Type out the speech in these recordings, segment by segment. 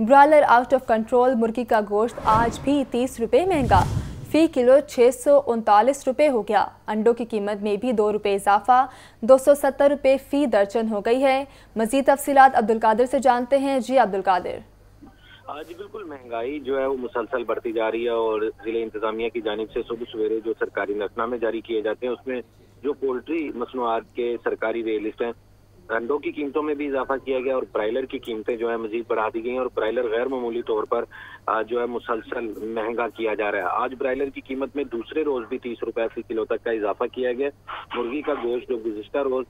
ब्रालर out of control मुर्गी का गोश्त आज भी तीस रुपये महंगा फ़ी किलो छः सौ उनतालीस रुपये हो गया अंडों की कीमत में भी दो रुपये इजाफा दो सौ सत्तर रुपये फ़ी दर्जन हो गई है मज़ीद तफसी अब्दुल कादिर से जानते हैं जी अब्दुल कादिर आज बिल्कुल महंगाई जो है वो मुसलसल बढ़ती जा रही है और जिले इंतजामिया की जानब से सुबह सवेरे जो सरकारी नकनामे जारी किए जाते हैं उसमें जो पोल्ट्री मसनूआत के सरकारी रेलिस्ट हैं अंडों की कीमतों में भी इजाफा किया गया और ब्रायलर की कीमतें जो है मजीद बढ़ा दी गई और ब्रायलर गैर मामूली तौर पर जो है मुसलसल महंगा किया जा रहा है आज ब्रायलर की कीमत में दूसरे रोज भी तीस रुपए फी किलो तक का इजाफा किया गया मुर्गी का गोश्त जो गुजश्ता रोज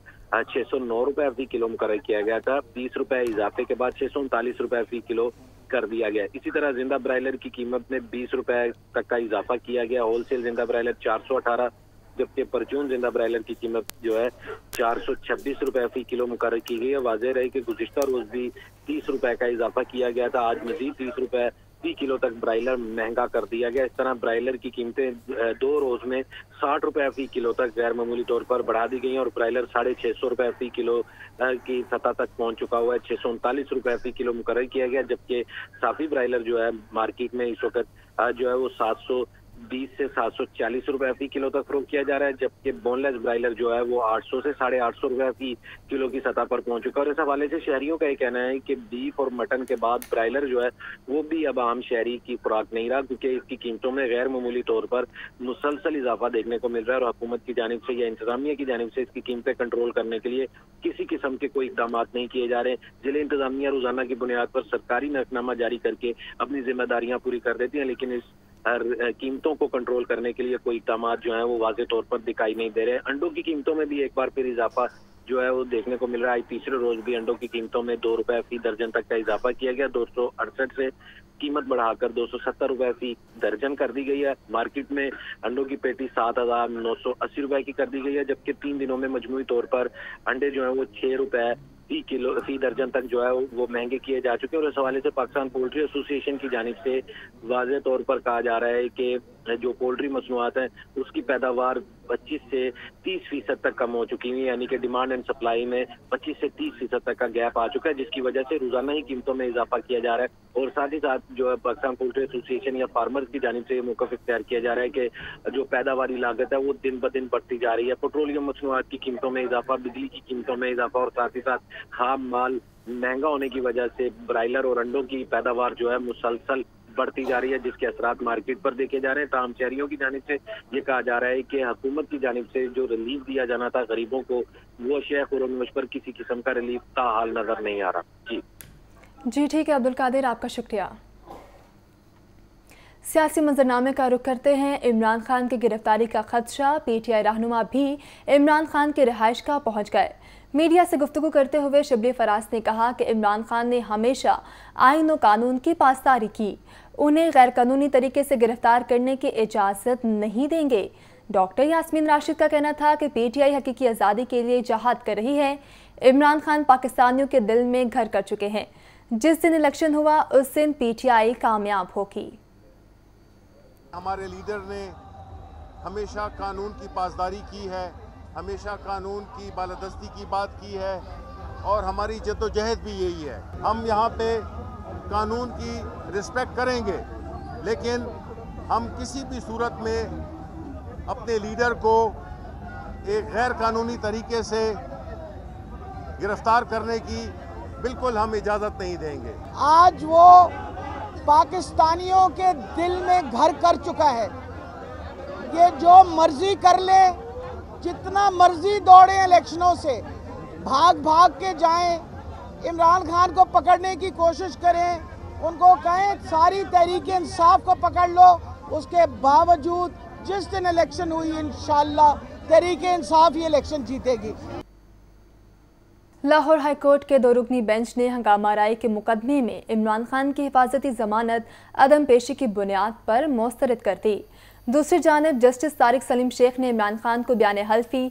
छह सौ नौ रुपए फी किलो मुकर किया गया था बीस रुपए इजाफे के बाद छह सौ उनतालीस रुपए फी किलो कर दिया गया इसी तरह जिंदा ब्रायलर की कीमत में बीस रुपए तक का इजाफा किया गया होलसेल जिंदा ब्रायलर चार सौ अठारह जबकि परचून जिंदा ब्रायलर की कीमत जो है चार सौ छब्बीस रुपए फी किलो मुकर की गई है वाजह रहे कि गुजशत रोज भी तीस रुपए का इजाफा किया गया था आज मजीद तीस रुपए फी किलो तक ब्रायलर महंगा कर दिया गया इस तरह ब्रायलर की कीमतें दो रोज में साठ रुपए फी किलो तक गैर मामूली तौर पर बढ़ा दी गई और ब्रायलर साढ़े छह सौ रुपए फी किलो की सतह तक पहुंच चुका हुआ है छह सौ उनतालीस रुपए फी किलो मुकर किया गया जबकि साफी ब्रायलर जो है मार्केट में इस वक्त जो है वो सात सौ बीस से सात सौ चालीस रुपए प्रति किलो तक फरोख किया जा रहा है जबकि बोनलेस ब्रायलर जो है वो आठ सौ से साढ़े आठ सौ रुपए फी किलो की सतह पर पहुंच चुका है और इस हवाले से शहरियों का ये कहना है कि बीफ और मटन के बाद ब्रायलर जो है वो भी अब आम शहरी की खुराक नहीं रहा क्योंकि इसकी कीमतों में गैर मामूली तौर पर मुसलसल इजाफा देखने को मिल रहा है और हुकूमत की जानब से या इंतजामिया की जानब से इसकी कीमतें कंट्रोल करने के लिए किसी किस्म के कोई इकदाम नहीं किए जा रहे जिले इंतजामिया रोजाना की बुनियाद पर सरकारी नकनामा जारी करके अपनी जिम्मेदारियां पूरी कर देती हैं लेकिन इस कीमतों को कंट्रोल करने के लिए कोई इकदाम जो है वो वाजे तौर पर दिखाई नहीं दे रहे अंडों की कीमतों में भी एक बार फिर इजाफा जो है वो देखने को मिल रहा है तीसरे रोज भी अंडों की कीमतों में दो रुपए फी दर्जन तक का इजाफा किया गया दो सौ अड़सठ से कीमत बढ़ाकर दो सौ सत्तर रुपए फी दर्जन कर दी गई है मार्केट में अंडों की पेटी सात हजार नौ सौ अस्सी रुपए की कर दी गई है जबकि तीन दिनों में मजमू तौर पर अंडे जो है वो छह रुपए अस्सी किलो अस्सी दर्जन तक जो है वो महंगे किए जा चुके हैं और इस हवाले से पाकिस्तान पोल्ट्री एसोसिएशन की जानब से वाज तौर पर कहा जा रहा है कि जो पोल्ट्री मसनूआत हैं उसकी पैदावार 25 से 30 फीसद तक कम हो चुकी है यानी कि डिमांड एंड सप्लाई में 25 से 30 फीसद तक का गैप आ चुका है जिसकी वजह से रोजाना ही कीमतों में इजाफा किया जा रहा है और साथ ही साथ जो है पाकिस्तान पोल्ट्री एसोसिएशन या फार्मर्स की जानब से ये मौका इख्तियार किया जा रहा है कि जो पैदावारी लागत है वो दिन ब दिन बढ़ती जा रही है पेट्रोलियम मसनूआत की कीमतों में इजाफा बिजली की कीमतों में इजाफा और साथ ही साथ खाम माल महंगा होने की वजह से ब्रायलर और अंडों की पैदावार जो है मुसलसल बढ़ती जा रही है जिसके असरात मार्केट पर देखे जा रहे हैं तमाम शहरियों की जानब से ये कहा जा रहा है कि हुकूमत की जानब से जो रिलीफ दिया जाना था गरीबों को वो शेख और उन्वश पर किसी किस्म का रिलीफ का हाल नजर नहीं आ रहा जी जी ठीक है अब्दुल कादिर आपका शुक्रिया सियासी मंजरनामे का रुख करते हैं इमरान खान की गिरफ्तारी का खदशा पीटीआई रहनुमा भी इमरान खान के रिहाइश का पहुंच गए मीडिया से गुफ्तु करते हुए शबली फराज ने कहा कि इमरान खान ने हमेशा आइन व कानून की पासदारी की उन्हें गैरकानूनी तरीके से गिरफ्तार करने की इजाज़त नहीं देंगे डॉक्टर यासमीन राशिद का कहना था कि पीटीआई हकीकी आज़ादी के लिए जहाद कर रही है इमरान खान पाकिस्तानियों के दिल में घर कर चुके हैं जिस दिन इलेक्शन हुआ उस दिन पीटीआई कामयाब होगी हमारे लीडर ने हमेशा कानून की पासदारी की है हमेशा कानून की बालादस्ती की बात की है और हमारी जदोजहद भी यही है हम यहाँ पे कानून की रिस्पेक्ट करेंगे लेकिन हम किसी भी सूरत में अपने लीडर को एक गैर कानूनी तरीके से गिरफ्तार करने की बिल्कुल हम इजाज़त नहीं देंगे आज वो पाकिस्तानियों के दिल में घर कर चुका है ये जो मर्जी कर ले जितना मर्जी दौड़े इलेक्शनों से भाग भाग के जाएं इमरान खान को पकड़ने की कोशिश करें उनको कहें सारी तहरीक इंसाफ को पकड़ लो उसके बावजूद जिस दिन इलेक्शन हुई इन तहरीक इंसाफ ही इलेक्शन जीतेगी लाहौर हाईकोर्ट के दो रुकनी बेंच ने हंगामा राय के मुकदमे में इमरान खान की हिफाजती जमानत अदम पेशी की बुनियाद पर मुस्तरद कर दी दूसरी जानब जस्टिस तारिक सलीम शेख ने इमरान खान को बयान हल्फी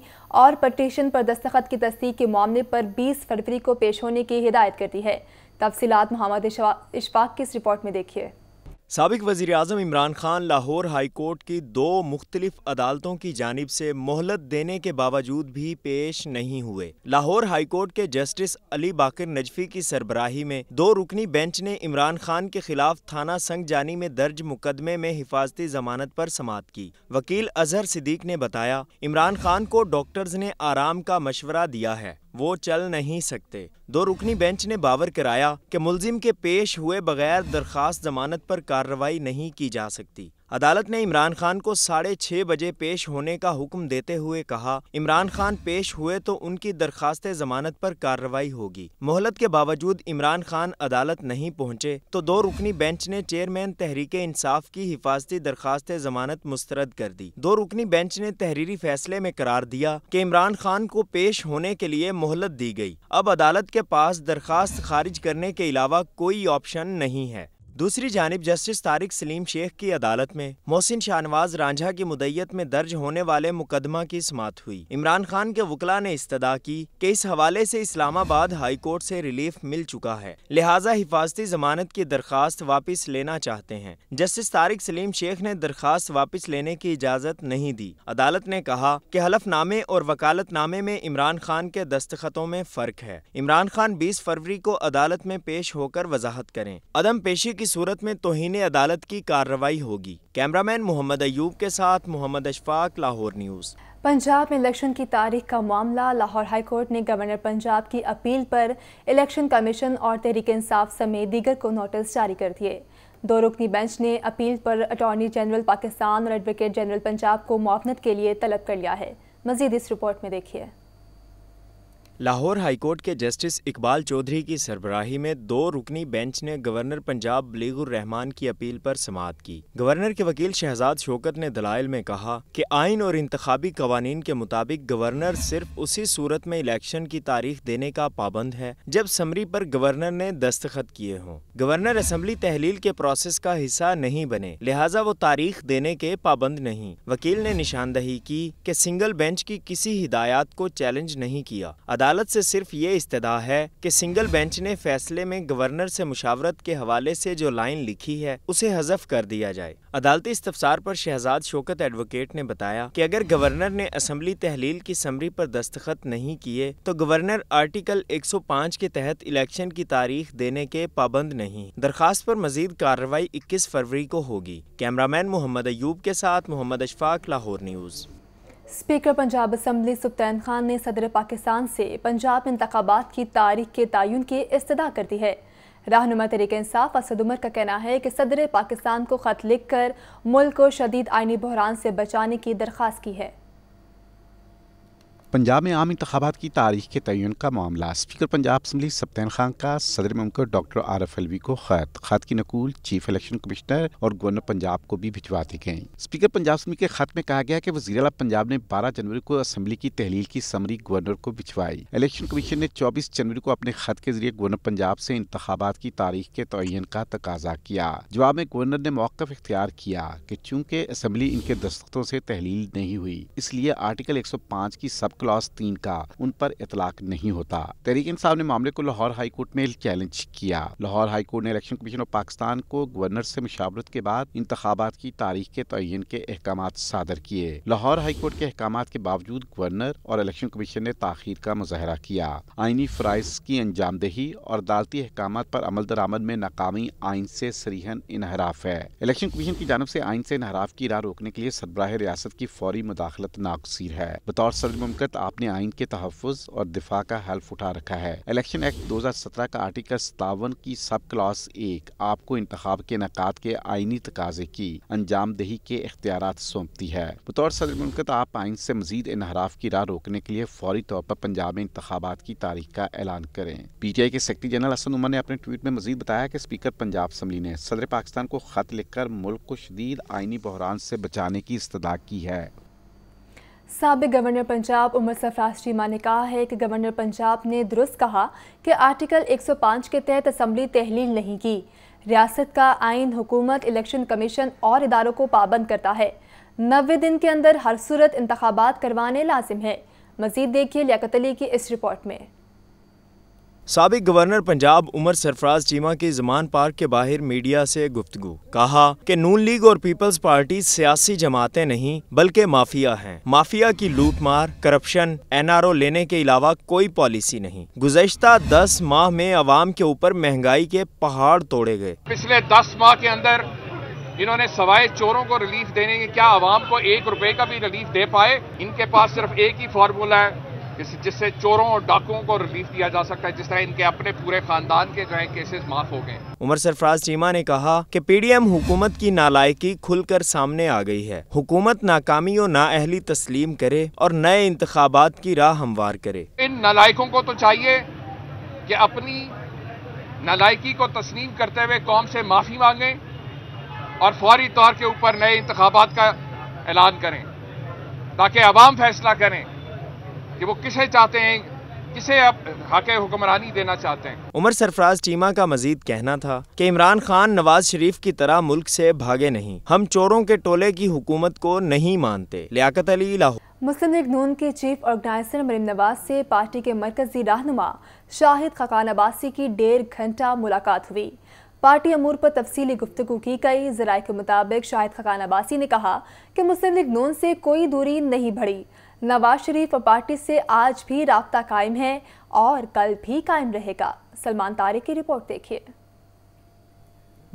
और पटिशन पर दस्तखत की तस्दीक के मामले पर 20 फरवरी को पेश होने की हिदायत कर दी है तफसीत मोहम्मद इशफाक की इस रिपोर्ट में देखिए सबक वज़ी अजम इमरान खान लाहौर हाई कोर्ट की दो मुख्तलिफ अदालतों की जानब से मोहलत देने के बावजूद भी पेश नहीं हुए लाहौर हाई कोर्ट के जस्टिस अली बाकर नजफी की सरबराही में दो रुकनी बेंच ने इमरान खान के खिलाफ थाना संग जानी में दर्ज मुकदमे में हिफाजती जमानत पर समात की वकील अजहर सिद्दीक ने बताया इमरान खान को डॉक्टर्स ने आराम का मशवरा दिया है वो चल नहीं सकते दो रुकनी बेंच ने बावर कराया कि मुलजिम के पेश हुए बगैर दरखास्त जमानत पर कार्रवाई नहीं की जा सकती अदालत ने इमरान खान को साढ़े छः बजे पेश होने का हुक्म देते हुए कहा इमरान खान पेश हुए तो उनकी दरखास्त जमानत पर कार्रवाई होगी मोहलत के बावजूद इमरान खान अदालत नहीं पहुंचे तो दो रुकनी बेंच ने चेयरमैन तहरीक इंसाफ की हिफाजती दरखास्त जमानत मुस्तरद कर दी दो रुकनी बेंच ने तहरीरी फैसले में करार दिया कि इमरान खान को पेश होने के लिए मोहलत दी गई अब अदालत के पास दरखास्त खारिज करने के अलावा कोई ऑप्शन नहीं है दूसरी जानब जस्टिस तारिक सलीम शेख की अदालत में मोहसिन शाहनवाज रांझा की मुदैयत में दर्ज होने वाले मुकदमा की समात हुई इमरान खान के वकला ने इस्तः की कि इस हवाले से इस्लामाबाद हाई कोर्ट से रिलीफ मिल चुका है लिहाजा हिफाजती जमानत की दरखास्त वापस लेना चाहते हैं जस्टिस तारिक सलीम शेख ने दरखास्त वापस लेने की इजाज़त नहीं दी अदालत ने कहा कि हलफनामे और वकालतनामे में इमरान खान के दस्तखतों में फ़र्क है इमरान खान बीस फरवरी को अदालत में पेश होकर वजाहत करें अदम पेशी की सूरत में तोहन अदालत की कार्रवाई होगी कैमरामैन मोहम्मद अयूब के साथ मोहम्मद अशफाक लाहौर न्यूज़ पंजाब में इलेक्शन की तारीख का मामला लाहौर हाई कोर्ट ने गवर्नर पंजाब की अपील पर इलेक्शन कमीशन और तहरीक इंसाफ समेत दीगर को नोटिस जारी कर दिए दो रुकनी बेंच ने अपील पर अटॉर्नी जनरल पाकिस्तान और एडवोकेट जनरल पंजाब को मुआवनत के लिए तलब कर लिया है मजीद इस रिपोर्ट में देखिए लाहौर हाईकोर्ट के जस्टिस इकबाल चौधरी की सरबराही में दो रुकनी बेंच ने गवर्नर पंजाब बलीगुर रहमान की अपील पर समात की गवर्नर के वकील शहजाद शोकत ने दलाइल में कहा कि आइन और इंतबी कवानीन के मुताबिक गवर्नर सिर्फ उसी सूरत में इलेक्शन की तारीख देने का पाबंद है जब समरी पर गवर्नर ने दस्तखत किए हों गवर्नर असम्बली तहलील के प्रोसेस का हिस्सा नहीं बने लिहाजा वो तारीख देने के पाबंद नहीं वकील ने निशानदही की कि सिंगल बेंच की किसी हिदायत को चैलेंज नहीं किया अदालत से सिर्फ ये इस्तदा है कि सिंगल बेंच ने फैसले में गवर्नर से मुशावरत के हवाले से जो लाइन लिखी है उसे हजफ कर दिया जाए अदालती इस्तफसार पर शहजाद शोकत एडवोकेट ने बताया कि अगर गवर्नर ने असम्बली तहलील की समरी पर दस्तखत नहीं किए तो गवर्नर आर्टिकल 105 के तहत इलेक्शन की तारीख देने के पाबंद नहीं दरखास्त पर मजीद कार्रवाई 21 फरवरी को होगी कैमरामैन मोहम्मद अयूब के साथ Mohammad Ashfaq Lahore news speaker Punjab assembly Sibtain Khan ने सदर पाकिस्तान से पंजाब इंतबात की तारीख के तयन की इस्तः कर दी है रहनुमा तरीक इंसाफ असद उमर का कहना है कि सदर पाकिस्तान को ख़त लिखकर मुल्क को शदीद आइनी बहरान से बचाने की दरख्वास्त की है पंजाब में आम इंतबात की तारीख के तयन का मामला स्पीकर पंजाब असम्बली सप्तान खान का सदर मुमकर डॉक्टर एफ अलवी को खत खत की नकूल चीफ इलेक्शन कमिश्नर और गवर्नर पंजाब को भी भिजवा दी गई स्पीकर पंजाब असम्बली के खत में कहा गया कि वजी अला पंजाब ने बारह जनवरी को असम्बली की तहलील की समरी गवर्नर को भिजवाई इलेक्शन कमीशन ने चौबीस जनवरी को अपने खत के जरिए गवर्नर पंजाब से इंतबात की तारीख के तयन का तकाजा किया जवाब में गवर्नर ने मौकफ इख्तियार किया कि चूंकि असम्बली इनके दस्तखतों से तहलील नहीं हुई इसलिए आर्टिकल एक सौ पाँच की सब क्लास तीन का उन पर इतलाक नहीं होता तहरीक इंसाफ ने मामले को लाहौर हाईकोर्ट में चैलेंज किया लाहौर हाईकोर्ट ने इलेक्शन कमीशन ऑफ पाकिस्तान को गवर्नर से मुशावरत के बाद इंतबात की तारीख के तयन के अहकाम सादर किए लाहौर हाईकोर्ट के अहकाम के बावजूद गवर्नर और इलेक्शन कमीशन ने ताखिर का मुजाहरा किया आइनी फ्राइज की अंजामदेही और अदालती अहकाम पर अमल दरामद में नाकामी आइन से सरीहन इनहराफ है इलेक्शन कमीशन की जानब से आइन से इनहराफ की राह रोकने के लिए सरबराह रियासत की फौरी मुदाखलत नागसर है बतौर सदर मुमकिन वक्त आपने आइन के तहफ़ और दिफा का हल्फ उठा रखा है इलेक्शन एक्ट दो हजार सत्रह का आर्टिकल सतावन की सब क्लास एक आपको इंतब के नकद के आइनी तकाजे की अंजाम दही के अख्तियार सौंपती है बतौर सदर मुमलकत आप आइन से मजीद इनहराफ की राह रोकने के लिए फौरी तौर पर पंजाब में इंतबात की तारीख का ऐलान करें पी टी आई के सेक्रेटरी जनरल असन उमर ने अपने ट्वीट में मजीद बताया कि स्पीकर पंजाब असम्बली ने सदर पाकिस्तान को खत लिखकर मुल्क को शदीद आइनी बहरान से बचाने की इस्तः की है सबक गवर्नर पंजाब उमर सफराज चीमा ने कहा है कि गवर्नर पंजाब ने दुरुस्त कहा कि आर्टिकल 105 के तहत असम्बली तहलील नहीं की रियासत का आइन हुकूमत इलेक्शन कमीशन और इदारों को पाबंद करता है नबे दिन के अंदर हर सूरत इंतबात करवाने लाजिम है मजीद देखिए लियाकत की इस रिपोर्ट में सबक गवर्नर पंजाब उमर सरफराज चीमा की जमान पार्क के बाहर मीडिया से गुफ्तगु कहा कि नून लीग और पीपल्स पार्टी सियासी जमातें नहीं बल्कि माफिया हैं माफिया की लूटमार करप्शन एनआरओ लेने के अलावा कोई पॉलिसी नहीं गुजशत दस माह में आवाम के ऊपर महंगाई के पहाड़ तोड़े गए पिछले दस माह के अंदर इन्होंने सवाए चोरों को रिलीफ देने के क्या आवाम को एक रुपए का भी रिलीफ दे पाए इनके पास सिर्फ एक ही फार्मूला है जिससे चोरों और डाकुओं को रिलीफ दिया जा सकता है जिस तरह इनके अपने पूरे खानदान के जो है केसेस माफ हो गए उमर सरफराज चीमा ने कहा कि पीडीएम हुकूमत की नालायकी खुलकर सामने आ गई है हुकूमत नाकामी और अहली तस्लीम करे और नए इंतबात की राह हमवार करे इन नालायकों को तो चाहिए कि अपनी नालायकी को तस्लीम करते हुए कौम से माफ़ी मांगे और फौरी तौर के ऊपर नए इंतबात का ऐलान करें ताकि आवाम फैसला करें कि वो किसे चाहते हैं किसे आप हक हुक्मरानी देना चाहते हैं उमर सरफराज चीमा का मजीद कहना था कि इमरान खान नवाज शरीफ की तरह मुल्क से भागे नहीं हम चोरों के टोले की हुकूमत को नहीं मानते लियाकत अली लाहौर मुस्लिम लीग नून के चीफ ऑर्गेनाइजर मरीम नवाज से पार्टी के मरकजी रहनुमा शाहिद खकान अब्बासी की डेढ़ घंटा मुलाकात हुई पार्टी अमूर पर तफसीली गुफ्तु की गई जराये के मुताबिक शाहिद खकान अब्बासी ने कहा कि मुस्लिम लीग नून से कोई दूरी नहीं बढ़ी नवाज शरीफ पार्टी से आज भी रबता कायम है और कल भी कायम रहेगा सलमान तारे की रिपोर्ट देखिए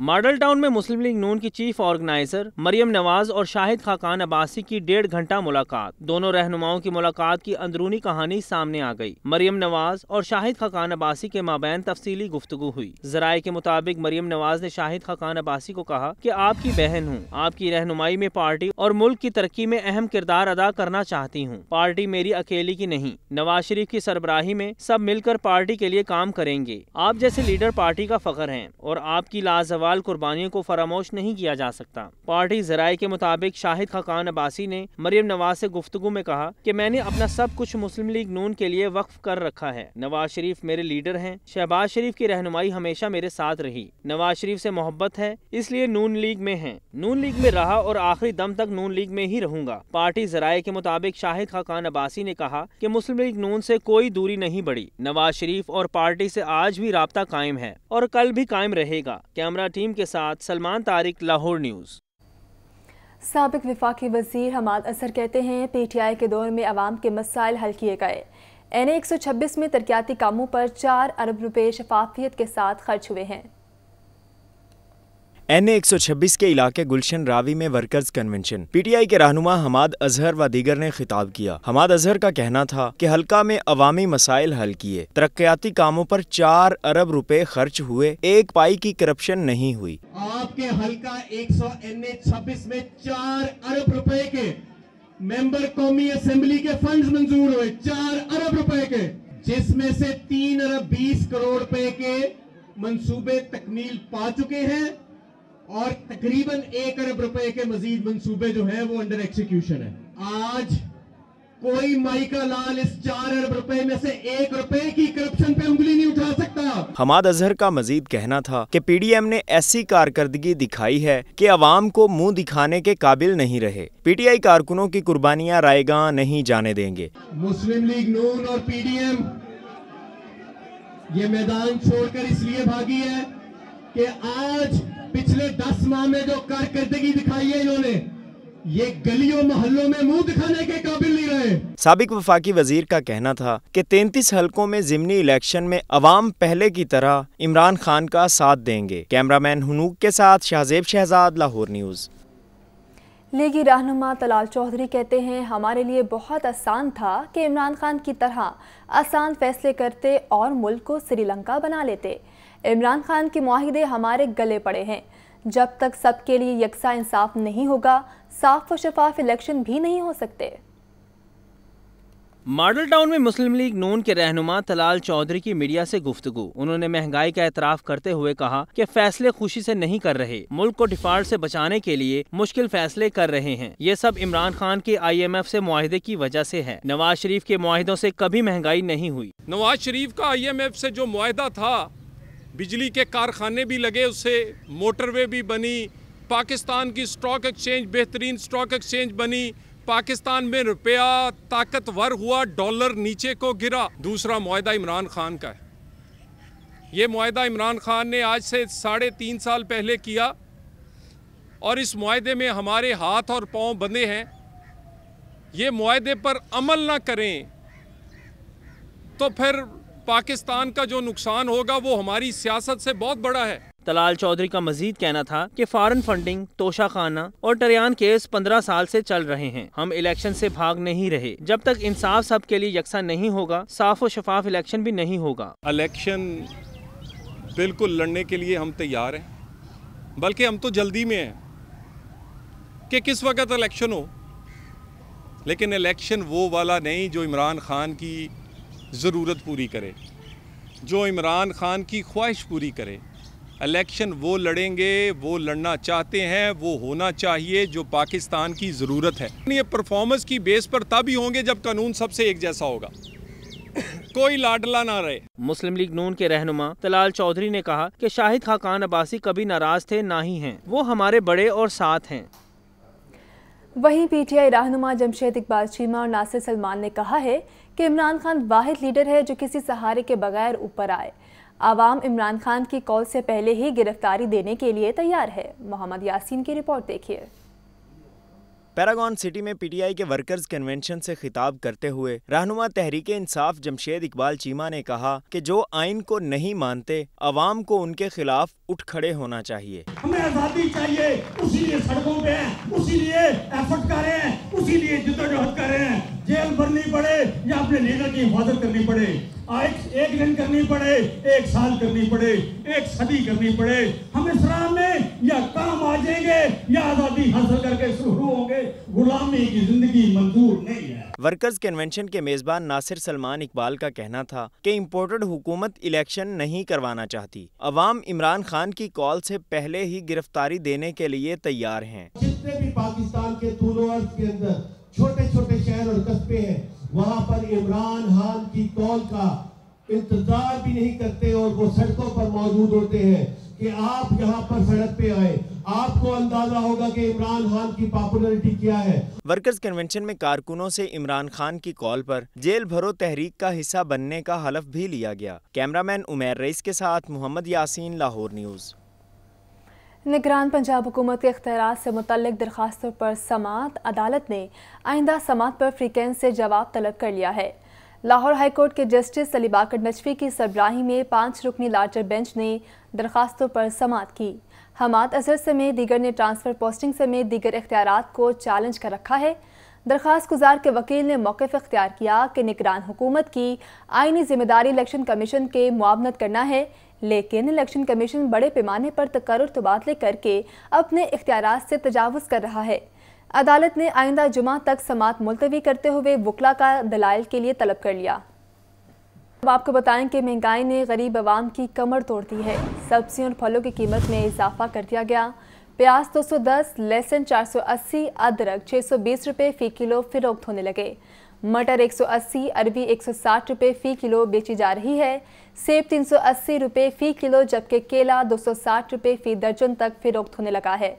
मॉडल टाउन में मुस्लिम लीग नून की चीफ ऑर्गेनाइजर मरियम नवाज और शाहिद खाकान अब्बासी की डेढ़ घंटा मुलाकात दोनों रहनुमाओं की मुलाकात की अंदरूनी कहानी सामने आ गई मरियम नवाज और शाहिद खाकान अब्बासी के माबैन तफसीली गुफ्तगु हुई जराये के मुताबिक मरियम नवाज ने शाहिद खाकान अब्बासी को कहा की आपकी बहन हूँ आपकी रहनुमाई में पार्टी और मुल्क की तरक्की में अहम किरदार अदा करना चाहती हूँ पार्टी मेरी अकेली की नहीं नवाज शरीफ की सरबराही में सब मिलकर पार्टी के लिए काम करेंगे आप जैसे लीडर पार्टी का फख्र है और आपकी लाजवाब सवाल कुर्बानियों को फरामोश नहीं किया जा सकता पार्टी जराये के मुताबिक शाहिद खकान अब्बासी ने मरियम नवाज से गुफ्तु में कहा कि मैंने अपना सब कुछ मुस्लिम लीग नून के लिए वक्फ कर रखा है नवाज शरीफ मेरे लीडर हैं शहबाज शरीफ की रहनुमाई हमेशा मेरे साथ रही नवाज शरीफ से मोहब्बत है इसलिए नून लीग में है नून लीग में रहा और आखिरी दम तक नून लीग में ही रहूंगा पार्टी जराये के मुताबिक शाहिद खकान अब्बासी ने कहा की मुस्लिम लीग नून से कोई दूरी नहीं बढ़ी नवाज शरीफ और पार्टी से आज भी रबता कायम है और कल भी कायम रहेगा कैमरा टीम के साथ सलमान तारिक लाहौर न्यूज़ सबक विफाक वजीर हमाद असर कहते हैं पी टी आई के दौर में आवाम के मसाइल हल किए गए एन ए एक सौ छब्बीस में तरक्याती कामों पर चार अरब रुपये शफाफियत के साथ खर्च हुए हैं एन एक के इलाके गुलशन रावी में वर्कर्स कन्वेंशन पीटीआई के रहनुमा हमाद अजहर व दीगर ने खिताब किया हमाद अजहर का कहना था कि हल्का में अवामी मसाइल हल किए तरक्याती कामों पर चार अरब रुपए खर्च हुए एक पाई की करप्शन नहीं हुई आपके हल्का एक सौ एन छब्बीस में चार अरब रुपए के मेंबर कौमी असेंबली के फंड मंजूर हुए चार अरब रुपए के जिसमे ऐसी तीन अरब बीस करोड़ रुपए के मनसूबे तकमील पा चुके हैं और तकरीबन एक अरब रुपए के मजीद मनसूबे जो है वो अंडर एक्सिक्यूशन है आज कोई माइका लाल इस चार अरब रुपए में से एक रुपए की करप्शन पे उंगली नहीं उठा सकता हमाद अजहर का मजीद कहना था कि पीडीएम ने ऐसी कारकर्दगी दिखाई है कि अवाम को मुंह दिखाने के काबिल नहीं रहे पीटीआई कारकुनों की कुर्बानियां रायगा नहीं जाने देंगे मुस्लिम लीग नून और पीडीएम ये मैदान छोड़कर इसलिए भागी है की आज पिछले दस माह में जो कारकर्दगी दिखाई है इन्होंने ये गलियों मोहल्लों में मुंह दिखाने के काबिल नहीं रहे सबक वफाकी वजीर का कहना था कि तैतीस हलकों में जिमनी इलेक्शन में अवाम पहले की तरह इमरान खान का साथ देंगे कैमरामैन हनूक के साथ शाहजेब शहजाद लाहौर न्यूज़ लेगी रहनुमा तलाल चौधरी कहते हैं हमारे लिए बहुत आसान था कि इमरान खान की तरह आसान फैसले करते और मुल्क को श्रीलंका बना लेते इमरान खान के माहदे हमारे गले पड़े हैं जब तक सबके लिए यकसा इंसाफ नहीं होगा साफ व शफाफ इलेक्शन भी नहीं हो सकते मॉडल टाउन में मुस्लिम लीग नून के रहनुमा तलाल चौधरी की मीडिया से गुफ्तु उन्होंने महंगाई का एतराफ करते हुए कहा कि फैसले खुशी से नहीं कर रहे मुल्क को डिफॉल्ट से बचाने के लिए मुश्किल फैसले कर रहे हैं ये सब इमरान खान के आईएमएफ से माहदे की वजह से है नवाज शरीफ के माहिदों से कभी महंगाई नहीं हुई नवाज शरीफ का आई से जो माहिदा था बिजली के कारखाने भी लगे उससे मोटरवे भी बनी पाकिस्तान की स्टॉक एक्सचेंज बेहतरीन स्टॉक एक्सचेंज बनी पाकिस्तान में रुपया ताकतवर हुआ डॉलर नीचे को गिरा दूसरा माह इमरान खान का है ये माहा इमरान खान ने आज से साढ़े तीन साल पहले किया और इस माहे में हमारे हाथ और पाँव बंधे हैं ये माहे पर अमल ना करें तो फिर पाकिस्तान का जो नुकसान होगा वो हमारी सियासत से बहुत बड़ा है तलाल चौधरी का मजीद कहना था कि फॉरेन फंडिंग तोशा खाना और टरियान केस पंद्रह साल से चल रहे हैं हम इलेक्शन से भाग नहीं रहे जब तक इंसाफ सबके लिए यकसा नहीं होगा साफ और शफाफ इलेक्शन भी नहीं होगा इलेक्शन बिल्कुल लड़ने के लिए हम तैयार हैं बल्कि हम तो जल्दी में हैं कि किस वक्त इलेक्शन हो लेकिन इलेक्शन वो वाला नहीं जो इमरान खान की ज़रूरत पूरी करे जो इमरान ख़ान की ख्वाहिश पूरी करे इलेक्शन वो लड़ेंगे वो लड़ना चाहते हैं वो होना चाहिए जो पाकिस्तान की ज़रूरत है ये परफॉर्मेंस की बेस पर तब ही होंगे जब कानून सबसे एक जैसा होगा कोई लाडला ना रहे मुस्लिम लीग नून के रहनुमा तलाल चौधरी ने कहा कि शाहिद खाकान अब्बासी कभी नाराज थे ना ही हैं वो हमारे बड़े और साथ हैं वहीं पीटीआई रहनुमा जमशेद इकबाल चीमा और नासिर सलमान ने कहा है कि इमरान खान वाहिद लीडर है जो किसी सहारे के बगैर ऊपर आए आवाम इमरान खान की कॉल से पहले ही गिरफ्तारी देने के लिए तैयार है मोहम्मद यासीन की रिपोर्ट देखिए पैरागॉन सिटी में पीटीआई के वर्कर्स कन्वेंशन से खिताब करते हुए रहनुमा तहरीक इंसाफ जमशेद इकबाल चीमा ने कहा कि जो आइन को नहीं मानते अवाम को उनके खिलाफ उठ खड़े होना चाहिए हमें आज़ादी चाहिए उसी लिए सड़कों पे हैं उसी लिए एफर्ट कर रहे हैं उसी लिए जिद्दोजहद कर रहे हैं जेल भरनी पड़े या अपने लीडर की हिफाजत करनी पड़े आज एक दिन करनी पड़े एक साल करनी पड़े एक सदी करनी पड़े हम इस में या काम आ जाएंगे या आज़ादी हासिल करके शुरू होंगे गुलामी की जिंदगी मंजूर नहीं है वर्कर्स कन्वेंशन के मेजबान नासिर सलमान इकबाल का कहना था कि इम्पोर्टेड हुकूमत इलेक्शन नहीं करवाना चाहती अवाम इमरान खान की कॉल से पहले ही गिरफ्तारी देने के लिए तैयार हैं जितने भी पाकिस्तान के के अंदर छोटे छोटे शहर और कस्बे हैं वहाँ पर इमरान खान की कॉल का इंतजार भी नहीं करते और वो सड़कों पर मौजूद होते हैं कि आप यहाँ पर सड़क पे आए आपको अंदाजा होगा कि इमरान खान की पॉपुलरिटी क्या है वर्कर्स कन्वेंशन में कारकुनों से इमरान खान की कॉल पर जेल भरो तहरीक का हिस्सा बनने का हलफ भी लिया गया कैमरामैन उमेर रईस के साथ मोहम्मद यासीन लाहौर न्यूज़ निगरान पंजाब हुकूमत के अख्तियार से मुतलक दरखास्तों पर समात अदालत ने आइंदा समात पर फ्रीकेंस से जवाब तलब कर लिया है लाहौर हाईकोर्ट के जस्टिस अली बाकर नजफी की सरबराही में पांच रुकनी लार्जर बेंच ने दरखास्तों पर समात की हमाद अजहर समेत दीगर ने ट्रांसफ़र पोस्टिंग समेत दीगर इख्तियार को चैलेंज कर रखा है दरख्वास्त गुजार के वकील ने मौक़ अख्तियार किया कि निगरान हुकूमत की आइनी जिम्मेदारी इलेक्शन कमीशन के मुआवनत करना है लेकिन इलेक्शन कमीशन बड़े पैमाने पर तकर तबादले करके अपने इख्तियार से तजावज़ कर रहा है अदालत ने आइंदा जुमा तक समात मुलतवी करते हुए वकला का दलाइल के लिए तलब कर लिया अब आपको बताएं कि महंगाई ने गरीब आवाम की कमर तोड़ दी है सब्जियों और फलों की कीमत में इजाफा कर दिया गया प्याज 210, लहसुन अस्सी अदरक 620 रुपए फी किलो फिरोख्त होने लगे मटर 180, अरबी 160 रुपए फी किलो बेची जा रही है सेब 380 रुपए फी किलो जबकि केला 260 रुपए फी दर्जन तक फिरोख्त होने लगा है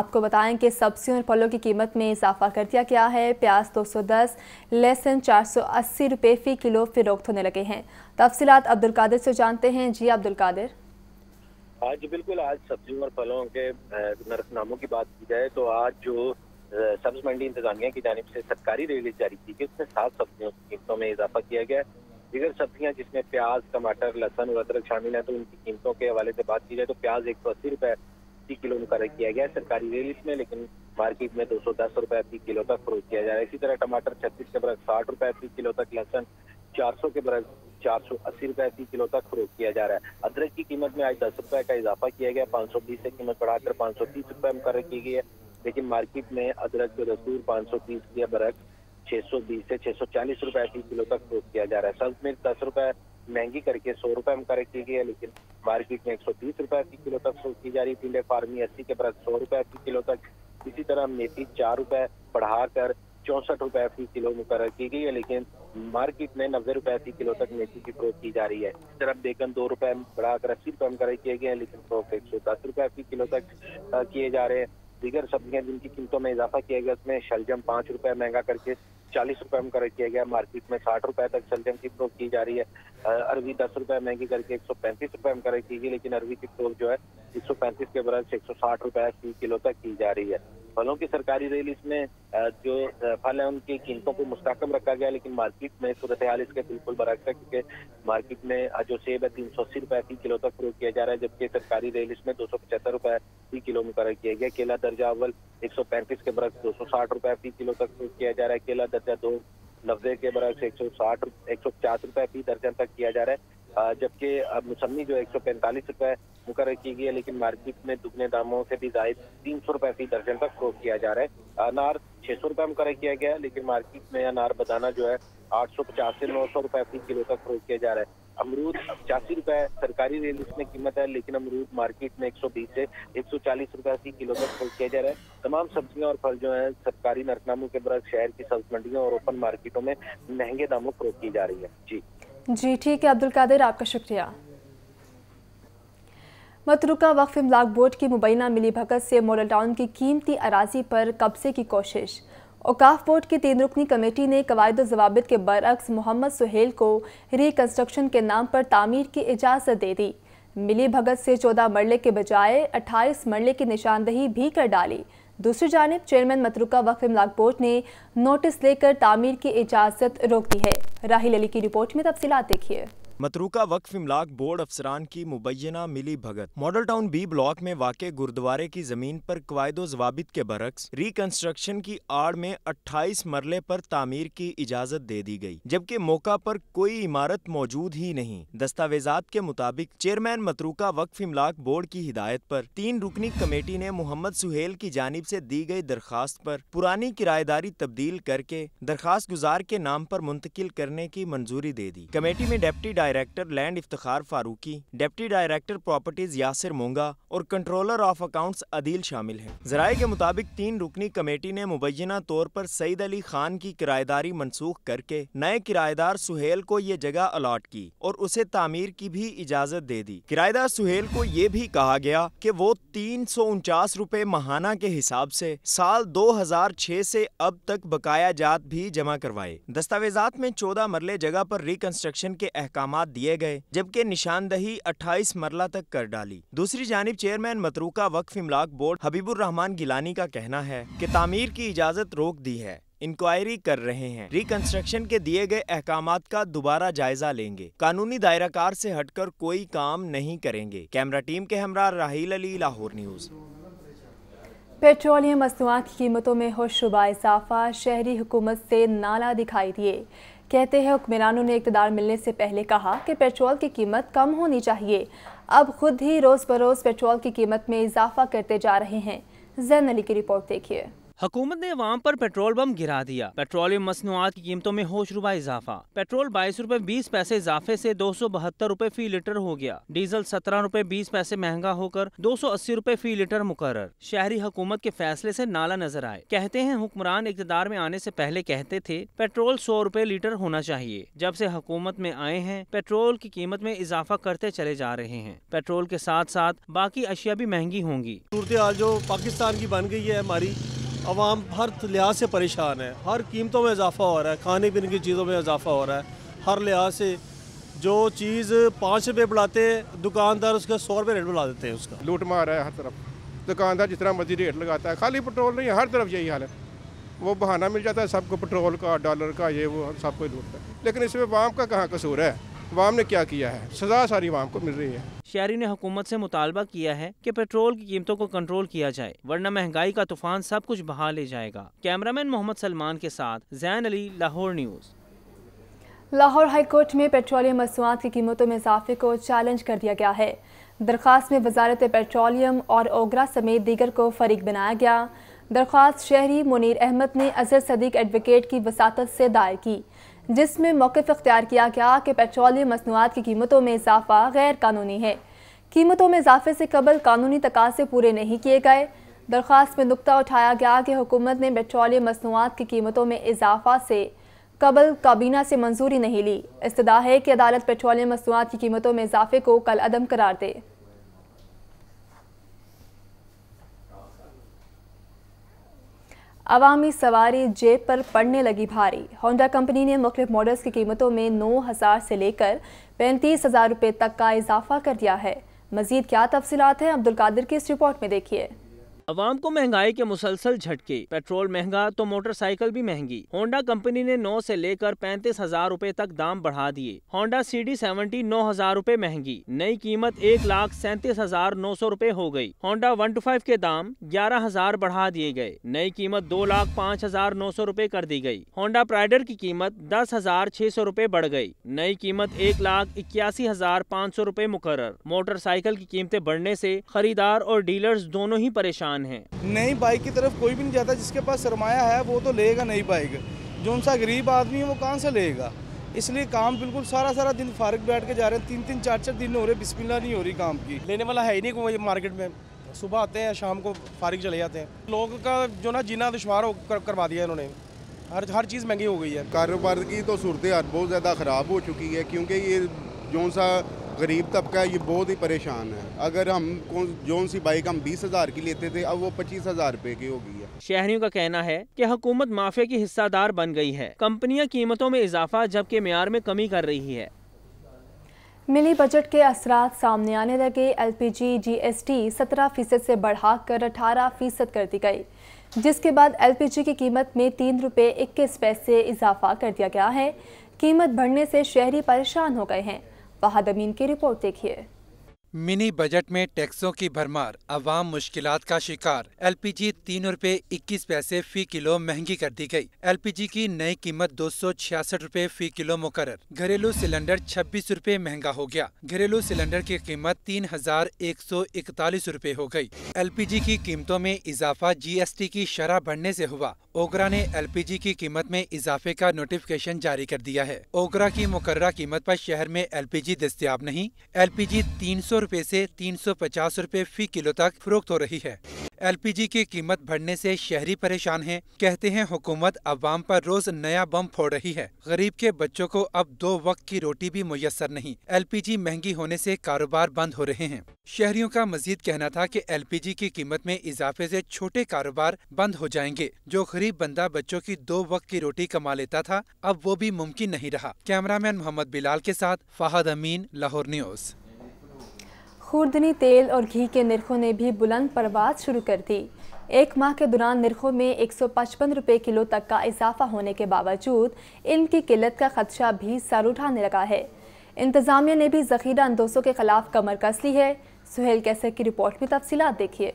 आपको बताएं कि सब्जियों और फलों की कीमत में इजाफा कर दिया गया है प्याज 210 सौ अस्सी रुपए फ़ी किलो फरोख्त होने लगे हैं तफसीत अब्दुल कादिर से जानते हैं जी अब्दुल कादिर आज हाँ बिल्कुल आज सब्जियों और फलों के नरसनामों की बात की जाए तो आज जो सब्ज मंडी इंतजामिया की जानब से सरकारी रेलिस जारी की गई उसमें सात सब्जियों की कीमतों में इजाफा किया गया दिगर सब्जियां जिसमें प्याज टमाटर लहसन और अदरक शामिल है तो उनकी कीमतों के हवाले से बात की जाए तो प्याज एक सौ अस्सी रुपए अस्सी किलो मुकर किया गया है सरकारी रेल में लेकिन मार्केट में दो सौ दस रुपए प्रति किलो तक खरीद किया जा रहा है इसी तरह टमाटर छत्तीस के बरस साठ रुपए प्रति किलो तक लहसन चार सौ के बरस चार सौ अस्सी रुपए प्रति किलो तक खरीद किया जा रहा है अदरक की कीमत में आज दस रुपए का इजाफा किया गया पाँच सौ बीस से कीमत बढ़ाकर पाँच सौ तीस रुपए मुकर की गई है लेकिन मार्केट में अदरक के रसूर पाँच सौ तीस के बरस छह सौ बीस से छह सौ चालीस रुपए प्रति किलो तक खरीद किया जा रहा है सब्ज मिर्च दस रुपए महंगी करके सौ रुपए में करेक्ट की गई है लेकिन मार्केट में एक सौ बीस रुपए फी किलो तक की जा रही पीले फार्मी अस्सी के बाद सौ रुपए फी किलो तक इसी तरह मेथी चार रुपए बढ़ाकर चौसठ रुपए फी किलो मुकर की गई है लेकिन मार्केट में नब्बे रुपए फी किलो तक मेथी की फ्रोक की जा रही है इस तरफ बेकन दो रुपए बढ़ाकर अस्सी रुपए में मुकर किए गए हैं लेकिन फ्रोक एक सौ दस रुपए फी किलो तक किए जा रहे हैं दीगर सब्जियां जिनकी कीमतों में इजाफा किया गया उसमें शलजम पांच रुपए महंगा करके चालीस रुपए में कर किया गया मार्केट में साठ रुपए तक सलजम की प्रोफ की जा रही है अरबी दस रुपए महंगी करके एक सौ पैंतीस रुपए में कर की गई लेकिन अरबी की फ्रोक जो है एक सौ पैंतीस के बरस एक सौ साठ रुपए किलो तक की जा रही है फलों की सरकारी रेल इसमें जो फल है उनकी कीमतों को मुस्तकम रखा गया लेकिन मार्केट में सूरत हाल इसके बिल्कुल बरक्स है क्योंकि मार्केट में जो सेब है तीन सौ अस्सी रुपए फी किलो तक प्रयोग किया जा रहा है जबकि सरकारी रेल इसमें दो सौ पचहत्तर रुपए फी किलो मुकर किया गया केला दर्जा अव्वल एक सौ पैंतीस के बरस दो सौ साठ रुपए फी किलो तक प्रयोग किया जा रहा है केला दर्जा दो नब्बे के बरस एक सौ साठ एक सौ पचास रुपए फी दर्जन तक किया जा रहा है जबकि मौसमी जो एक सौ पैंतालीस रुपए मुकर की गई है लेकिन मार्केट में दुगने दामों से भी जायद तीन सौ रुपए फी दर्जन तक फ्रोक किया जा रहा है अनार छह सौ रुपए मुकर किया गया है लेकिन मार्केट में अनार बदाना जो है आठ सौ पचास से नौ सौ रुपए फी किलो तक फ्रोक किया जा रहा है अमरूद पचासी रुपए सरकारी रेल इसमें कीमत है लेकिन अमरूद मार्केट में 120 से 140 रुपए फी किलो तक फ्रोक किया जा रहा है तमाम सब्जियां और फल जो है सरकारी नरकनामों के बरस शहर की सब्ज मंडियों और ओपन मार्केटों में महंगे दामों फ्रोक की जा रही है जी जी ठीक है अब्दुल कादिर आपका शुक्रिया मतरुका वक्फ इमलाक बोर्ड की मुबैना मिली भगत से मॉडल टाउन की कीमती अराजी पर कब्जे की कोशिश औकाफ बोर्ड की तीन रुकनी कमेटी ने कवायद जवाब के बरक्स मोहम्मद सुहेल को रिकन्स्ट्रक्शन के नाम पर तामीर की इजाज़त दे दी मिली भगत से चौदह मरले के बजाय अट्ठाईस मरले की निशानदही भी कर डाली दूसरी जानब चेयरमैन मतरुका वक्फ इमलाक बोर्ड ने नोटिस लेकर तामीर की इजाज़त रोक दी है राहिल अली की रिपोर्ट में तफसीत देखिए मतरूका वक्फ इमलाक बोर्ड अफसरान की मुबैना मिली भगत मॉडल टाउन बी ब्लॉक में वाक़ गुरुद्वारे की ज़मीन पर कवायदो जवाबित के बरक्स रिकन्स्ट्रक्शन की आड़ में 28 मरले पर तामीर की इजाज़त दे दी गई जबकि मौका पर कोई इमारत मौजूद ही नहीं दस्तावेजात के मुताबिक चेयरमैन मतरूका वक्फ इमलाक बोर्ड की हिदायत पर तीन रुकनी कमेटी ने मोहम्मद सुहेल की जानब से दी गई दरखास्त पर पुरानी किराएदारी तब्दील करके दरखास्त गुजार के नाम पर मुंतकिल करने की मंजूरी दे दी कमेटी में डेप्टी डायर director land Iftar Farooqi deputy director properties Yasir Monga और कंट्रोलर ऑफ अकाउंट्स अदील शामिल हैं जराये के मुताबिक तीन रुकनी कमेटी ने मुबैना तौर पर सईद अली खान की किराएदारी मनसूख करके नए किराएदार सुहेल को ये जगह अलाट की और उसे तामीर की भी इजाज़त दे दी किराएदार सुहेल को ये भी कहा गया कि वो तीन सौ उनचास रुपये महाना के हिसाब से साल दो हजार छह से अब तक बकाया जात भी जमा करवाए दस्तावेजात में चौदह मरले जगह पर रिकन्स्ट्रक्शन के अहकाम इल्जाम दिए गए जबकि निशानदही अट्ठाईस मरला तक कर डाली दूसरी जानब चेयरमैन मतरूका वक्फ इमलाक बोर्ड हबीबुर रहमान गिलानी का कहना है की तमीर की इजाज़त रोक दी है इंक्वायरी कर रहे हैं रिकंस्ट्रक्शन के दिए गए अहकाम का दोबारा जायजा लेंगे कानूनी दायरा ऐसी हट हटकर कोई काम नहीं करेंगे कैमरा टीम के हमरा राहल अली लाहौर न्यूज़ पेट्रोलियम मसनूआत की कीमतों में होशुबा इजाफा शहरी हुकूमत से नाला दिखाई दिए कहते हैं हुक्मरानों ने इकतदार मिलने से पहले कहा कि पेट्रोल की कीमत कम होनी चाहिए अब खुद ही रोज़ बरोज़ पेट्रोल की कीमत में इजाफा करते जा रहे हैं जैन अली की रिपोर्ट देखिए हुकूमत ने अवाम पर पेट्रोल बम गिरा दिया पेट्रोलियम मसनुआत की कीमतों में होश रुबा इजाफा पेट्रोल बाईस रूपए बीस पैसे इजाफे ऐसी दो सौ बहत्तर रूपए फी लीटर हो गया डीजल सत्रह रूपए बीस पैसे महंगा होकर दो सौ अस्सी रूपए फी लीटर मुकर शहरी हुकूमत के फैसले ऐसी नाला नजर आए कहते हैं हुक्मरान इकतदार में आने ऐसी पहले कहते थे पेट्रोल सौ रूपए लीटर होना चाहिए जब से हुकूमत में आए हैं पेट्रोल की कीमत में इजाफा करते चले जा रहे हैं पेट्रोल के साथ साथ बाकी अशिया भी महंगी होंगी सूरत जो पाकिस्तान की बन गई है हमारी आवाम हर लिहाज से परेशान है हर कीमतों में इजाफा हो रहा है खाने पीने की चीज़ों में इजाफा हो रहा है हर लिहाज से जो चीज़ पाँच रुपये बुलाते दुकानदार उसका सौ रुपये रेट बुला देते हैं उसका लूट मार है हर तरफ दुकानदार जितना मर्जी रेट लगाता है खाली पेट्रोल नहीं हर तरफ यही हाल है वो बहाना मिल जाता है सबको पेट्रोल का डॉलर का ये वो सबको लूटता है लेकिन इसमें वाम का कहाँ कसूर है वाम ने क्या किया है सज़ा सारी वाम को मिल रही है शहरी ने हुकूमत से मुतालबा किया है कि पेट्रोल की कीमतों को कंट्रोल किया जाए वरना महंगाई का तूफान सब कुछ बहा ले जाएगा कैमरामैन मोहम्मद सलमान के साथ जैन अली लाहौर न्यूज़ लाहौर हाईकोर्ट में पेट्रोलियम मसूआत की कीमतों में इजाफे को चैलेंज कर दिया गया है दरख्वास्त में वजारत पेट्रोलियम और ओगरा समेत दीगर को फरीक बनाया गया दरख्वास्त शहरी मुनीर अहमद ने अजहर सदीक एडवोकेट की वसात से दायर की जिसमें मौक़ अख्तियार किया गया कि पेट्रोलियम मसनूआत की कीमतों में इजाफा गैर कानूनी है कीमतों में इजाफे से कबल कानूनी तकाजे पूरे नहीं किए गए दरख्वास्त में नुकता उठाया गया कि हुकूमत ने पेट्रोलियम मसनूआत की कीमतों में इजाफा से कबल काबीना से मंजूरी नहीं ली इस्तः है कि अदालत पेट्रोलियम मसनूआत की कीमतों में इजाफे को कल अदम करार दे अवामी सवारी जेब पर पड़ने लगी भारी होंडा कंपनी ने मुख्तफ मॉडल्स की कीमतों में नौ हज़ार से लेकर पैंतीस हज़ार रुपये तक का इजाफा कर दिया है मजीद क्या तफसीत हैं अब्दुल कादिर की इस रिपोर्ट में देखिए आवाम को महंगाई के मुसलसल झटके पेट्रोल महंगा तो मोटरसाइकिल भी महंगी होंडा कंपनी ने नौ से लेकर पैंतीस हजार रूपए तक दाम बढ़ा दिए होंडा सी डी सेवेंटी नौ हजार रूपए महंगी नई कीमत एक लाख सैंतीस हजार नौ सौ रूपए हो गयी होंडा वन टू फाइव के दाम ग्यारह हजार बढ़ा दिए गए नई कीमत दो लाख पाँच हजार नौ सौ रूपए कर दी गयी होंडा प्राइडर की कीमत दस हजार छह सौ रूपए बढ़ गयी नई कीमत एक लाख इक्यासी हजार पाँच सौ रूपए मुकर मोटरसाइकिल की कीमतें बढ़ने ऐसी खरीदार और डीलर्स दोनों ही परेशान परेशान है नई बाइक की तरफ कोई भी नहीं जाता जिसके पास सरमाया है वो तो लेगा नई बाइक जो उनका गरीब आदमी है वो कहाँ से लेगा इसलिए काम बिल्कुल सारा सारा दिन फारक बैठ के जा रहे हैं तीन तीन चार चार दिन हो रहे बिस्मिल्ला नहीं हो रही काम की लेने वाला है ही नहीं कोई मार्केट में सुबह आते हैं शाम को फारिक चले जाते हैं लोगों का जो ना जीना दुशवार कर, करवा दिया इन्होंने हर हर चीज़ महंगी हो गई है कारोबार की तो सूरत हाल बहुत ज़्यादा ख़राब हो चुकी है क्योंकि ये जो सा गरीब तबका है ये बहुत ही परेशान है अगर हम जोन सी बाइक हम बीस हज़ार की लेते थे अब वो पच्चीस हज़ार रुपये की हो गई है शहरियों का कहना है कि हुकूमत माफिया की हिस्सादार बन गई है कंपनियां कीमतों में इजाफा जबकि मैार में कमी कर रही है मिली बजट के असरा सामने आने लगे L P G G S T सत्रह फीसद से बढ़ा कर अठारह फीसद कर दी गई जिसके बाद एल पी जी की कीमत में तीन रुपये इक्कीस पैसे इजाफा कर दिया गया है कीमत बढ़ने से शहरी परेशान हो गए हैं वहादमीन की रिपोर्ट देखिए मिनी बजट में टैक्सों की भरमार अवाम मुश्किल का शिकार एलपीजी तीन रूपए इक्कीस पैसे फी किलो महंगी कर दी गई एलपीजी की नई कीमत दो सौ छियासठ रूपए फी किलो मुकर घरेलू सिलेंडर छब्बीस रूपए महंगा हो गया घरेलू सिलेंडर की कीमत तीन हजार एक सौ इकतालीस रूपए हो गई एलपीजी की कीमतों में इजाफा जीएसटी की शरह बढ़ने ऐसी हुआ ओगरा ने एलपीजी की कीमत में इजाफे का नोटिफिकेशन जारी कर दिया है ओगरा की मुकर्रा कीमत आरोप शहर में एलपीजी दस्तियाब नहीं एलपीजी तीन सौ रुपए से तीन सौ पचास रुपए फी किलो तक फरोख्त हो रही है एलपीजी की कीमत बढ़ने से शहरी परेशान हैं कहते हैं हुकूमत अवाम पर रोज नया बम फोड़ रही है गरीब के बच्चों को अब दो वक्त की रोटी भी मुयसर नहीं एलपीजी महंगी होने से कारोबार बंद हो रहे हैं शहरियों का मजीद कहना था कि एलपीजी की कीमत में इजाफे से छोटे कारोबार बंद हो जाएंगे जो गरीब बंदा बच्चों की दो वक्त की रोटी कमा लेता था अब वो भी मुमकिन नहीं रहा कैमरामैन मोहम्मद बिलाल के साथ फाहद अमीन लाहौर न्यूज़ खुर्दनी तेल और घी के निरखों ने भी बुलंद परवाज शुरू कर दी एक माह के दौरान निरखों में एक सौ पचपन रुपये किलो तक का इजाफा होने के बावजूद इनकी किल्लत का खदशा भी सर उठाने लगा है इंतज़ामिया ने भी ज़खीरा अंदोजों के खिलाफ कमर कस ली है सुहेल कैसे की रिपोर्ट में तफसीत देखिए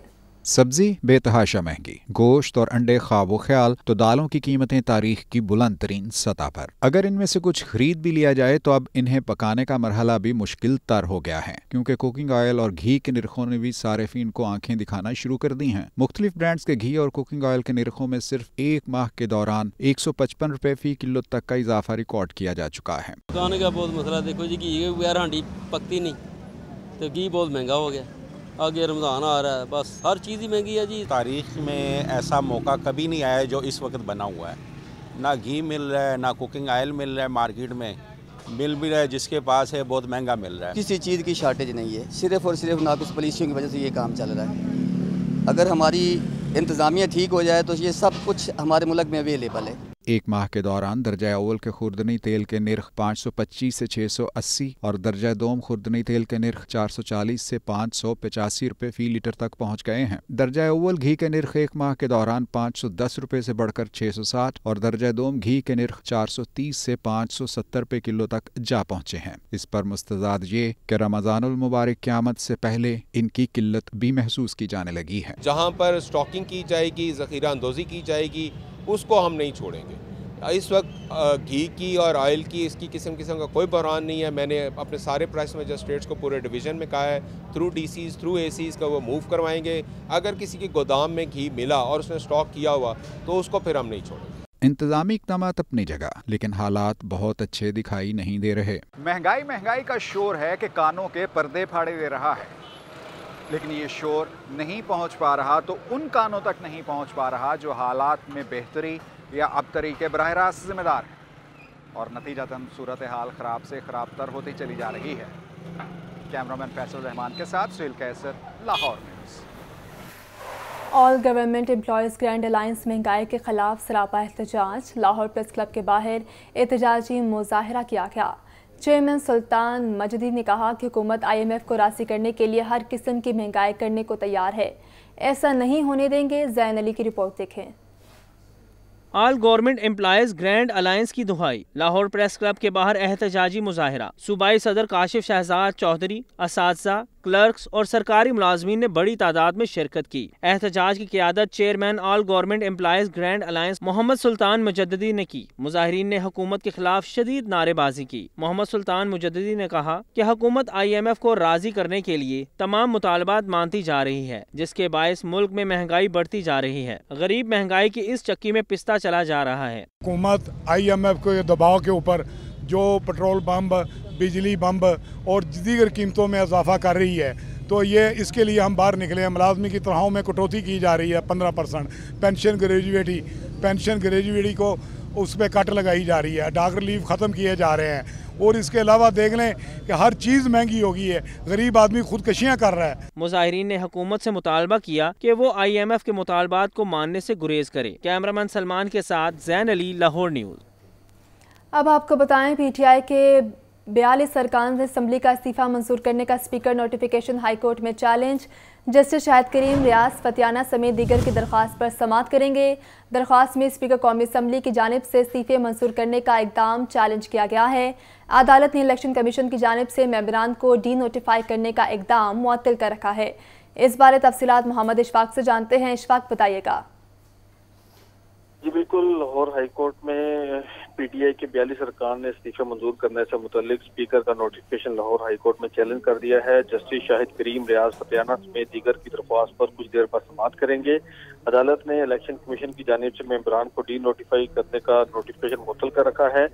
सब्जी बेतहाशा महंगी गोश्त और अंडे ख्वाब ख्याल तो दालों की कीमतें तारीख की बुलंद तरीन सतह पर अगर इनमें से कुछ खरीद भी लिया जाए तो अब इन्हें पकाने का मरहला भी मुश्किल तर हो गया है क्योंकि कुकिंग ऑयल और घी के निरखों ने भी सार्फिन को आंखें दिखाना शुरू कर दी हैं मुख्तलिफ ब्रांड्स के घी और कुकिंग ऑयल के निरखों में सिर्फ एक माह के दौरान एक सौ पचपन रुपए फी किलो तक का इजाफा रिकॉर्ड किया जा चुका है पकाने का बहुत मसला देखो जी घी वगैरह हांडी पकती नहीं तो घी बहुत महंगा हो गया आगे रमज़ान आ रहा है बस हर चीज़ ही महंगी है जी तारीख में ऐसा मौका कभी नहीं आया जो इस वक्त बना हुआ है ना घी मिल रहा है ना कुकिंग ऑयल मिल रहा है मार्केट में मिल भी रहा है जिसके पास है बहुत महंगा मिल रहा है किसी चीज़ की शॉर्टेज नहीं है सिर्फ और सिर्फ ना किस तो पॉलिसियों की वजह से ये काम चल रहा है अगर हमारी इंतज़ामिया ठीक हो जाए तो ये सब कुछ हमारे मुल्क में अवेलेबल है एक माह के दौरान दर्जा अवल के खुर्दनी तेल के निर्ख 525 से 680 और दर्जा दोम खुर्दनी तेल के निर्ख 440 से पाँच सौ पचासी रुपये फी लीटर तक पहुंच गए हैं दर्जा अवल घी के निर्ख एक माह के दौरान पाँच सौ दस रुपये से बढ़कर छह सौ साठ और दर्जा दोम घी के निर्ख चार सौ तीस से पाँच सौ सत्तर रुपये किलो तक जा पहुँचे हैं इस पर मुस्तजाद ये कि रमजानुल मुबारक क्यामत से पहले इनकी किल्लत भी महसूस की जाने लगी है जहाँ पर स्टॉकिंग की जाएगी जखीरा अंदोजी की जाएगी उसको हम नहीं छोड़ेंगे इस वक्त घी की और ऑयल की इसकी किस्म किस्म का कोई बहरान नहीं है मैंने अपने सारे प्राइस मजिस्ट्रेट्स को पूरे डिवीज़न में कहा है थ्रू डीसीज थ्रू एसीज का वो मूव करवाएंगे अगर किसी के गोदाम में घी मिला और उसने स्टॉक किया हुआ तो उसको फिर हम नहीं छोड़ेंगे इंतजामी इकदाम अपनी जगह लेकिन हालात बहुत अच्छे दिखाई नहीं दे रहे महंगाई महंगाई का शोर है कि कानों के पर्दे फाड़े दे रहा है लेकिन ये शोर नहीं पहुंच पा रहा तो उन कानों तक नहीं पहुंच पा रहा जो हालात में बेहतरी या अब तरीके बरह रास्त जिम्मेदार हैं और नतीजतन सूरत हाल ख़राब से ख़राब तर होती चली जा रही है कैमरामैन फैसल रहमान के साथ सुल Qaiser Lahore news all government employees grand alliance महंगाई के खिलाफ सरापा एहतजाज लाहौर प्रेस क्लब के बाहर एहतजाजी मुजाहरा किया गया चेयरमैन सुल्तान मजदी ने कहा कि हुकूमत आईएमएफ को राशि करने के लिए हर किस्म की महंगाई करने को तैयार है ऐसा नहीं होने देंगे जैन अली की रिपोर्ट देखें all government employees grand alliance की दुहाई लाहौर प्रेस क्लब के बाहर एहतजाजी मुजाहरा सूबाई सदर काशिफ शहजाद चौधरी इस क्लर्क्स और सरकारी मुलाजमीन ने बड़ी तादाद में शिरकत की एहतजाज की क्यादत chairman all government employees grand alliance Mohammad Sultan Mujadi ने की मुजाहरीन ने हुकूमत के खिलाफ शदीद नारेबाजी की मोहम्मद सुल्तान मुजदी ने कहा की हुकूमत आई एम एफ को राजी करने के लिए तमाम मुतालबात मानती जा रही है जिसके बायस मुल्क में महंगाई बढ़ती जा रही है गरीब महंगाई की इस चक्की में पिस्ता चला जा रहा है हुकूमत आई एम एफ के दबाव के ऊपर जो पेट्रोल पम्प बिजली बम्ब और दीगर कीमतों में इजाफा कर रही है तो ये इसके लिए हम बाहर निकले हैं मुलाजमी की तनख्वाहों में कटौती की जा रही है पंद्रह percent pension gratuity pension gratuity को उस पर कट लगाई जा रही है डाक रिलीफ ख़त्म किए जा रहे हैं और इसके अलावा देख लें कि हर चीज़ महंगी हो गई है गरीब आदमी खुदकशियाँ कर रहा है मुजाहरीन ने हुकूमत से मुतालबा किया कि वो आई एम एफ के मुतालबात को मानने से गुरेज करे कैमरामैन सलमान के साथ जैन अली लाहौर न्यूज़ अब आपको बताएं पीटीआई के बयालीस अरकान असम्बली का इस्तीफ़ा मंजूर करने का स्पीकर नोटिफिकेशन हाईकोर्ट में चैलेंज जस्टिस शाहिद करीम रियाज फतियाना समेत दीगर की दरख्वास्त पर समात करेंगे दरख्वास्त में स्पीकर कौमी असम्बली की जानब से इस्तीफ़े मंजूर करने का इकदाम चैलेंज किया गया है अदालत ने इलेक्शन कमीशन की जानब से मेम्बरान को डी नोटिफाई करने का इकदाम मुतल कर रखा है इस बारे तफसीत मोहम्मद इशफाक से जानते हैं इशफाक बताइएगा जी बिल्कुल लाहौर हाईकोर्ट में पीटीआई के बयाली सरकार ने इस्तीफे मंजूर करने से मुतलिक स्पीकर का नोटिफिकेशन लाहौर हाईकोर्ट में चैलेंज कर दिया है जस्टिस शाहिद करीम रियाज फतियाना समेत दीगर की दरख्वास्त पर कुछ देर बाद समाप्त करेंगे अदालत ने इलेक्शन कमीशन की जानब से मेम्बरान को डी नोटिफाई करने का नोटिफिकेशन मुतल कर रखा है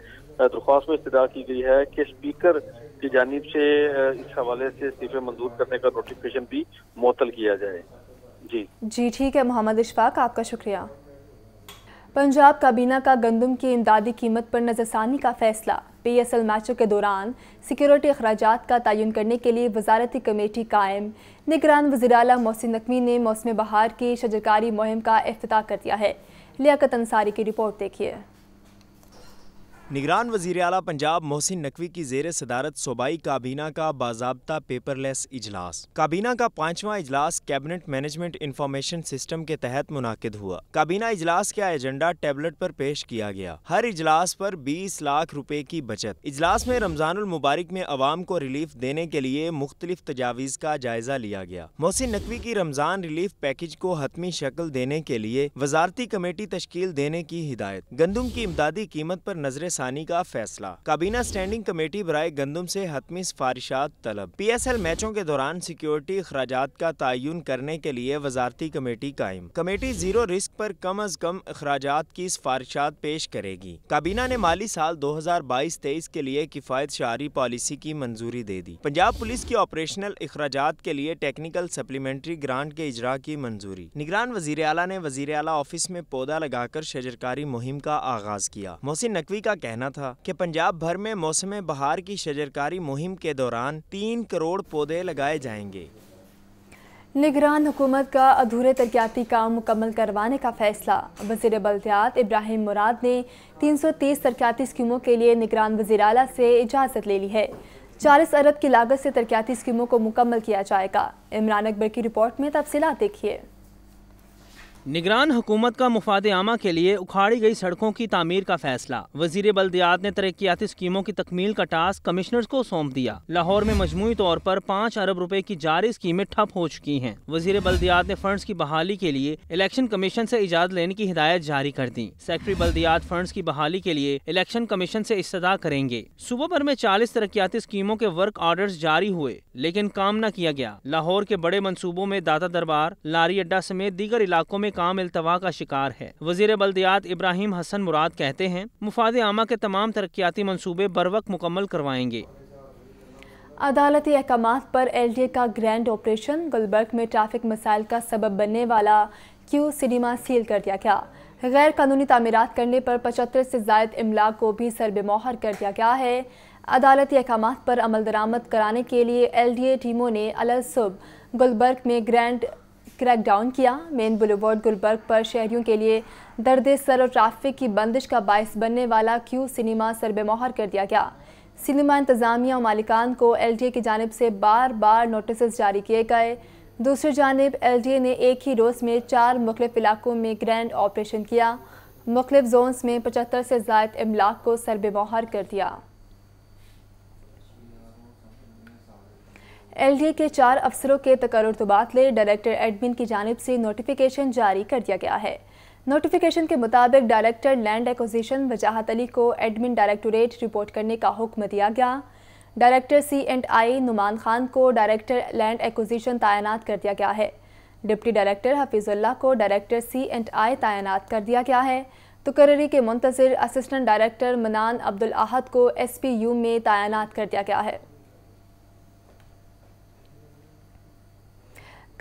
दरख्वास्त में इस्तः की गई है कि स्पीकर की जानब से इस हवाले से इस्तीफे मंजूर करने का नोटिफिकेशन भी मुतल किया जाए जी जी ठीक है मोहम्मद इशफाक आपका शुक्रिया पंजाब काबीना का गंदम की इमदादी कीमत पर नजरसानी का फैसला पी एस एल मैचों के दौरान सिक्योरिटी अखराज का तयन करने के लिए वजारती कमेटी कायम निगरान वजी अल मोहसिन नकवी ने मौसम बहार की शजरकारी मुहिम का अफ्ताह कर दिया है लियाकत अंसारी की रिपोर्ट देखिए निगरान वजीर अला पंजाब मोहसिन नकवी की जेर सदारत सूबाई काबीना का बाबा पेपरलेस इजलास काबीना का पाँचवा इजलास कैबिनेट मैनेजमेंट इंफॉर्मेशन सिस्टम के तहत मुनद हुआ काबीना इजलास का एजेंडा टेबलेट पर पेश किया गया हर इजलास पर 20 लाख रुपए की बचत इजलास में रमजान मुबारक में आवाम को रिलीफ देने के लिए मुख्तलिफ तजावीज़ का जायजा लिया गया मोहसिन नकवी की रमजान रिलीफ पैकेज को हतमी शक्ल देने के लिए वजारती कमेटी तश्ल देने की हिदायत गंदम की इमदादी कीमत पर नजर सानी का फैसला काबीना स्टैंडिंग कमेटी बरए गंदम से हतमी सिफारिशात तलब पी एस एल मैचों के दौरान सिक्योरिटी अखराज का तयन करने के लिए वजारती कमेटी कायम कमेटी जीरो रिस्क पर कम अज कम अखराज की सिफारिशात पेश करेगी काबीना ने माली साल दो हजार बाईस तेईस के लिए किफायत शारी पॉलिसी की मंजूरी दे दी पंजाब पुलिस की ऑपरेशनल अखराज के लिए टेक्निकल सप्लीमेंट्री ग्रांट के इजरा की मंजूरी निगरान वजीर अला ने वजीर अला ऑफिस में पौधा लगाकर शजरकारी मुहिम का आगाज किया मोहसिन नकवी का कहना था कि पंजाब भर में मौसम बहार की शजरकारी मुहिम के दौरान तीन करोड़ पौधे लगाए जाएंगे निगरान हुकूमत का अधूरे तरक्याती काम मुकम्मल करवाने का फैसला वजीर बल्दियात इब्राहिम मुराद ने 330 तरक्याती स्कीमों के लिए निगरान वजीर अला से इजाज़त ले ली है चालीस अरब की लागत से तरक्याती स्कीमों को मुकम्मल किया जाएगा इमरान अकबर की रिपोर्ट में तफसीत देखिए निगरान हुकूमत का मुफाद आमा के लिए उखाड़ी गई सड़कों की तमीर का फैसला वजीर बल्दियात ने तरक्याती स्कीमों की तकमील का टास्क कमिश्नर को सौंप दिया लाहौर में मजमू तौर पर पाँच अरब रुपए की जारी स्कीमें ठप हो चुकी हैं वजीर बल्दियात ने फंड की बहाली के लिए इलेक्शन कमीशन ऐसी इजाज लेने की हिदायत जारी कर दी सेक्रेटरी बल्दियात फंड की बहाली के लिए इलेक्शन कमीशन ऐसी इस्तः करेंगे सुबह भर में चालीस तरक्याती स्कीमों के वर्क ऑर्डर जारी हुए लेकिन काम न किया गया लाहौर के बड़े मनसूबों में दाता दरबार लारी अड्डा समेत दीगर इलाकों में काम अल्तवा का शिकार है वजीर बल्दियात इब्राहिम हसन मुराद कहते हैं मुफाद आमा के तमाम तरक्याती मनसूबे बर वक्त मुकम्मल करवाएंगे अदालती अहकाम पर एल डी ए का ग्रैंड ऑपरेशन गुलबर्ग में ट्रैफिक मसाइल का सबब बनने वाला क्यू सिनेमा सील कर दिया गया गैर कानूनी तमीरत करने पर पचहत्तर से जायद इमला को भी सरबेमोहर कर दिया गया है अदालती अहकाम पर अमल दरामद कराने के लिए एल डी ए टीमों ने अलसुब गुलबर्ग में ग्रैंड क्रैकडाउन किया मेन बुलेवर्ड गुलबर्ग पर शहरियों के लिए दर्द सर और ट्रैफिक की बंदिश का बायस बनने वाला क्यू सिनेमा सरबेमोहर कर दिया गया सिनेमा इंतजामिया और मालिकान को एल की जानब से बार बार नोटिस जारी किए गए दूसरी जानब एल ने एक ही रोज़ में चार मुख्तफ इलाकों में ग्रैंड ऑपरेशन किया मुख्तफ जोन्स में पचहत्तर से जायद इमलाक को सरबेमोहर कर दिया एलडीए के चार अफसरों के तकर्र तबादले तो डायरेक्टर एडमिन की जानब से नोटिफिकेशन जारी कर दिया गया है नोटिफिकेशन के मुताबिक डायरेक्टर लैंड एक्विजिशन वजाहत अली को एडमिन डायरेक्टोरेट रिपोर्ट करने का हुक्म दिया गया director C and I Numan Khan को डायरेक्टर लैंड एक्विजिशन तैनात कर दिया गया है डिप्टी डायरेक्टर हफीज़ुल्ला को डायरेक्टर सी एंड आई तैनात कर दिया गया है तकर्री के मुंतजर असिस्टेंट डायरेक्टर मनान अब्दुल आहद को एस पी यू में तैनात कर दिया गया है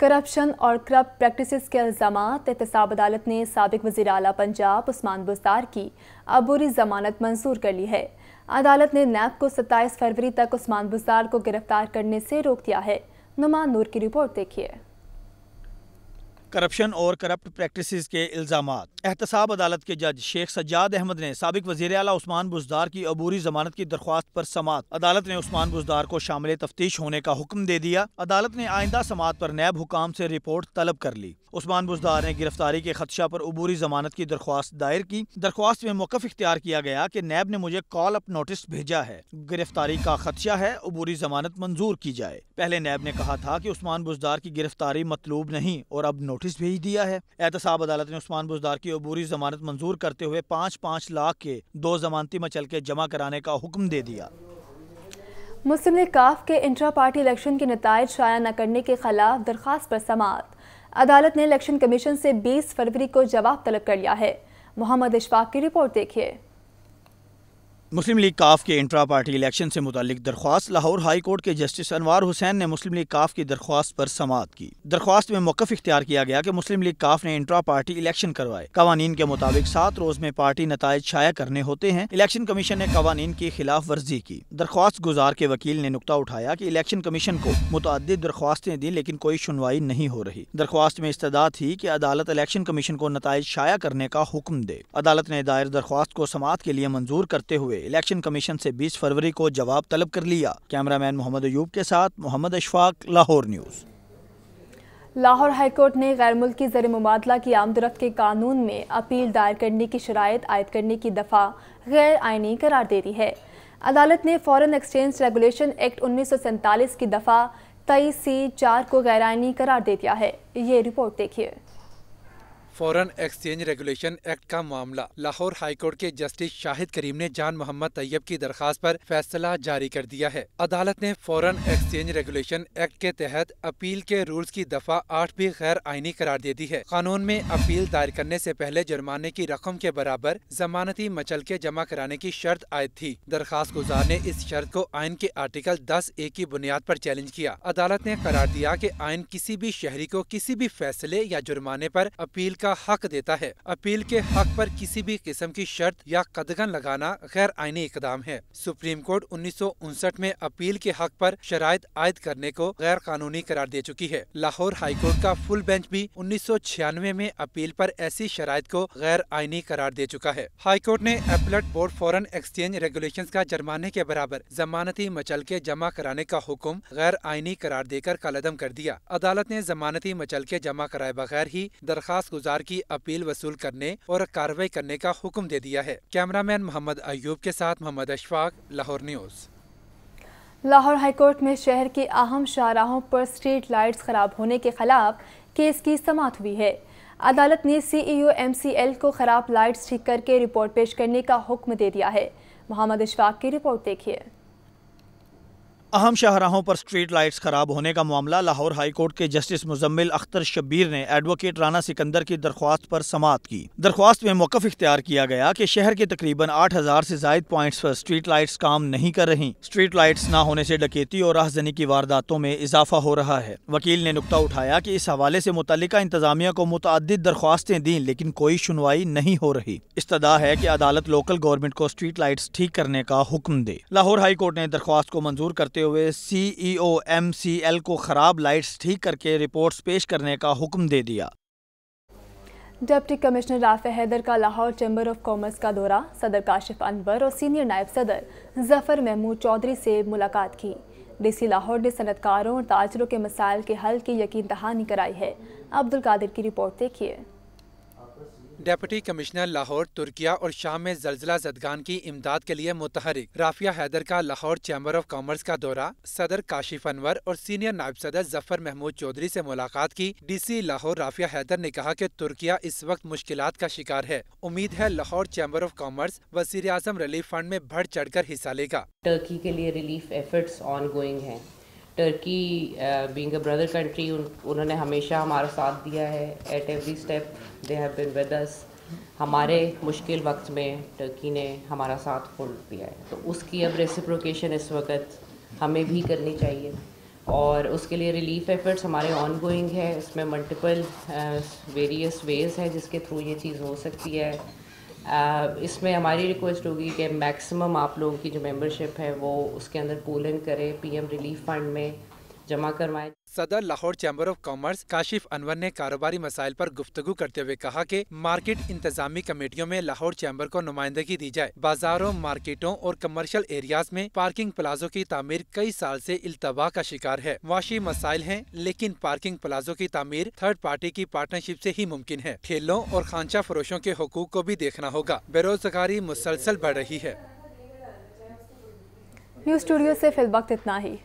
करप्शन और करप प्रैक्टिस के इल्ज़ाम एहतसाब अदालत ने सबक वजी अला पंजाब उस्मान बुस्तार की अबूरी जमानत मंजूर कर ली है अदालत ने नैब को सत्ताईस फरवरी तक उस्मान बुस्तार को गिरफ्तार करने से रोक दिया है नुमा नूर की रिपोर्ट देखिए करप्शन और करप्ट प्रैक्टिस के इल्ज़ाम एहतसाब अदालत के जज शेख सज्जाद अहमद ने सबक वजीर अला उस्मान बुजदार की अबूरी जमानत की दरख्वास्त पर समात अदालत ने उस्मान बुजदार को शामिल तफ्तीश होने का हुक्म दे दिया अदालत ने आइंदा समात पर नैब हुकाम से रिपोर्ट तलब कर ली उस्मान बुजदार ने गिरफ्तारी के खदशा पर अबूरी जमानत की दरख्वास्त दायर की दरख्वास्त में मौकफ इख्तियार किया गया कि नैब ने मुझे कॉल अप नोटिस भेजा है गिरफ्तारी का खदशा है अबूरी जमानत मंजूर की जाए पहले नैब ने कहा था कि उस्मान बुजदार की गिरफ्तारी मतलूब नहीं और अब नोटिस भेज दिया है एहतसाब अदालत ने उस्मान बुजदार की अबूरी जमानत मंजूर करते हुए पाँच पाँच लाख के दो जमानती मचल के जमा कराने का हुक्म दे दिया मुस्लिम लीग काफ के इंट्रा पार्टी इलेक्शन के नतज शाया न करने के खिलाफ दरख्वास्त पर समाप्त अदालत ने इलेक्शन कमीशन से 20 फरवरी को जवाब तलब कर लिया है मोहम्मद इशफाक की रिपोर्ट देखिए मुस्लिम लीग काफ के इंट्रा पार्टी इलेक्शन से मुतलिक दरख्वास्त लाहौर हाई कोर्ट के जस्टिस अनवार हुसैन ने मुस्लिम लीग काफ की दरख्वास्त पर समात की दरख्वास्त में मौकफ इख्तियार किया गया कि मुस्लिम लीग काफ ने इंट्रा पार्टी इलेक्शन करवाए कवानीन के मुताबिक सात रोज में पार्टी नतज शाया करने होते हैं इलेक्शन कमीशन ने कवानीन की खिलाफ वर्जी की दरख्वास्त गुजार के वकील ने नुकता उठाया की इलेक्शन कमीशन को मुतद दरख्वास्तें दी लेकिन कोई सुनवाई नहीं हो रही दरख्वास्त में इस्तदा थी की अदालत इलेक्शन कमीशन को नतज शाया करने का हुक्म दे अदालत ने दायर दरख्वास्त को समात के लिए मंजूर करते हुए इलेक्शन कमीशन से 20 फरवरी को जवाब तलब कर लिया कैमरामैन मोहम्मद अयूब के साथ मोहम्मद अशफाक लाहौर न्यूज़ लाहौर हाईकोर्ट ने गैर मुल्की जर मुबादला की आमदरफ्त के कानून में अपील दायर करने की शराय आयद करने की दफ़ा गैर आइनी करार दे दी है अदालत ने फ़ॉरन एक्सचेंज रेगुलेशन एक्ट उन्नीस सौ सैंतालीस की दफ़ा तेईस सी चार को गैर आइनी करार दे दिया है ये रिपोर्ट देखिए फॉरेन एक्सचेंज रेगुलेशन एक्ट का मामला लाहौर हाईकोर्ट के जस्टिस शाहिद करीम ने जान मोहम्मद तैयब की दरखास्त पर फैसला जारी कर दिया है अदालत ने फॉरेन एक्सचेंज रेगुलेशन एक्ट के तहत अपील के रूल्स की दफा आठ भी गैर आईनी करार दे दी है कानून में अपील दायर करने ऐसी पहले जुर्माने की रकम के बराबर जमानती मचल के जमा कराने की शर्त आयद थी दरखास्त गुजार ने इस शर्त को आयन के आर्टिकल दस ए की बुनियाद आरोप चैलेंज किया अदालत ने करार दिया की आयन किसी भी शहरी को किसी भी फैसले या जुर्माने आरोप अपील का हक देता है अपील के हक पर किसी भी किस्म की शर्त या कदगन लगाना गैर आईनी इकदाम है सुप्रीम कोर्ट उन्नीस में अपील के हक पर शराय आयद करने को गैर कानूनी करार दे चुकी है लाहौर हाईकोर्ट का फुल बेंच भी उन्नीस में अपील पर ऐसी शराय को गैर आईनी करार दे चुका है हाईकोर्ट ने appellate board foreign exchange regulation का जुर्माने के बराबर जमानती मचल के जमा कराने का हुक्म गैर आईनी करार देकर कलदम कर दिया अदालत ने जमानती मचल के जमा कराए बगैर ही दरखास्त गुजार गिरफ्तार की अपील वसूल करने और कार्रवाई करने का हुक्म दे दिया है कैमरामैन मोहम्मद अयूब के साथ मोहम्मद अशफाक लाहौर न्यूज़ लाहौर हाईकोर्ट में शहर के अहम शाहराहों पर स्ट्रीट लाइट्स खराब होने के खिलाफ केस की समाप्त हुई है अदालत ने सी ई एम सी एल को खराब लाइट्स ठीक करके रिपोर्ट पेश करने का हुक्म दे दिया है मोहम्मद इशफाक की रिपोर्ट देखिए अहम शाहराहों पर स्ट्रीट लाइट्स खराब होने का मामला लाहौर हाई कोर्ट के जस्टिस मुजम्मिल अख्तर शब्बीर ने एडवोकेट राना सिकंदर की दरख्वास्त पर समात की दरख्वास्त में मौकफ इख्तियार किया गया कि शहर के तकरीबन आठ हजार से जायद पॉइंट्स पर स्ट्रीट लाइट्स काम नहीं कर रही स्ट्रीट लाइट्स न होने से डकैती और राहजनी की वारदातों में इजाफा हो रहा है वकील ने नुकता उठाया की इस हवाले से मुतल इंतजामिया को मुतद दरख्वास्तें दी लेकिन कोई सुनवाई नहीं हो रही इस्तः है की अदालत लोकल गवर्नमेंट को स्ट्रीट लाइट्स ठीक करने का हुक्म दे लाहौर हाई कोर्ट ने दरख्वास्त को मंजूर करते हुए सीईओ एमसीएल e को खराब लाइट्स ठीक करके रिपोर्ट्स पेश करने का हुक्म दे दिया डिप्टी कमिश्नर राफ हैदर का लाहौर चैम्बर ऑफ कॉमर्स का दौरा सदर काशिफ अनवर और सीनियर नायब सदर जफर महमूद चौधरी से मुलाकात की डीसी लाहौर ने सनतकारों और ताजरों के मसाइल के हल की यकीन दहानी कराई है अब्दुल कादिर की रिपोर्ट देखिए डेप्टी कमिश्नर लाहौर तुर्किया और शाम में जलजिला जदगान की इमदाद के लिए मुतहरिक राफिया हैदर का लाहौर चैम्बर ऑफ कॉमर्स का दौरा सदर काशिफ अनवर और सीनियर नायब सदर जफर महमूद चौधरी से मुलाकात की डीसी लाहौर राफिया हैदर ने कहा कि तुर्किया इस वक्त मुश्किल का शिकार है उम्मीद है लाहौर चैम्बर ऑफ कॉमर्स वजीर आजम रिलीफ फंड में बढ़ चढ़ कर हिस्सा लेगा टर्की के लिए रिलीफ एफर्ट्स ऑन गोइंग है Turkey being a brother country उन्होंने हमेशा हमारा साथ दिया है at every step they have been with us हमारे मुश्किल वक्त में टर्की ने हमारा साथ खोल दिया है तो उसकी अब रेसिप्रोकेशन इस वक्त हमें भी करनी चाहिए और उसके लिए रिलीफ एफर्ट्स हमारे ऑन गोइंग है इसमें मल्टीपल वेरियस वेज हैं जिसके थ्रू ये चीज़ हो सकती है Uh, इसमें हमारी रिक्वेस्ट होगी कि मैक्सिमम आप लोगों की जो मेंबरशिप है वो उसके अंदर पोलन करें पीएम रिलीफ फंड में जमा करवाए सदर Lahore chamber of commerce Kashif Anwar ने कारोबारी मसाइल पर गुफ्तगु करते हुए कहा कि मार्केट इंतजामी कमेटियों में लाहौर चैम्बर को नुमाइंदगी दी जाए बाजारों मार्केटों और कमर्शियल एरियाज में पार्किंग प्लाजों की तमीर कई साल से अल्तवा का शिकार है वाशी मसाइल हैं लेकिन पार्किंग प्लाजों की तमीर थर्ड पार्टी की पार्टनरशिप ऐसी ही मुमकिन है ठेलों और खानचा फरोशों के हकूक को भी देखना होगा बेरोजगारी मुसलसल बढ़ रही है न्यूज स्टूडियो ऐसी फिल वक्त इतना ही